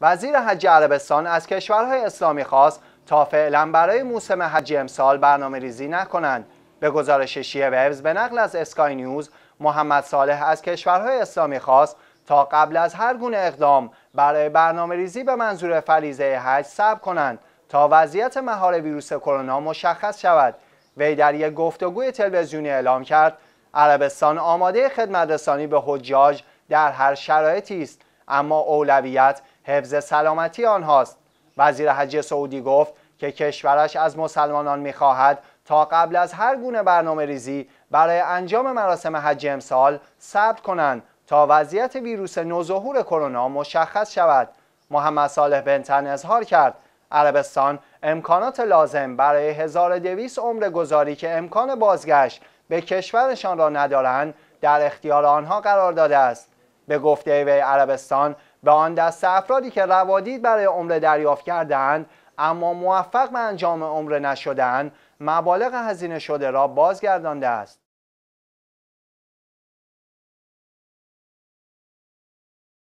وزیر حج عربستان از کشورهای اسلامی خواست تا فعلا برای موسم حج امسال برنامه ریزی نکنند به گزارش شیعه ویوز به نقل از اسکای نیوز محمد صالح از کشورهای اسلامی خواست تا قبل از هر گونه اقدام برای برنامه ریزی به منظور فریزه حج صبر کنند تا وضعیت مهار ویروس کرونا مشخص شود وی در یک گفتگوی تلویزیونی اعلام کرد عربستان آماده خدمت رسانی به حجاج در هر شرایطی است اما اولویت حفظ سلامتی آنهاست وزیر حج سعودی گفت که کشورش از مسلمانان میخواهد تا قبل از هر گونه برنامه ریزی برای انجام مراسم حج امسال صبر کنند تا وضعیت ویروس نوظهور کرونا مشخص شود محمد صالح بنتن اظهار کرد عربستان امکانات لازم برای 1200 عمر گذاری که امکان بازگشت به کشورشان را ندارند در اختیار آنها قرار داده است به گفته وی عربستان به آن دست افرادی که روادید برای عمره دریافت کردند اما موفق به انجام عمره نشدن مبالغ هزینه شده را بازگردانده است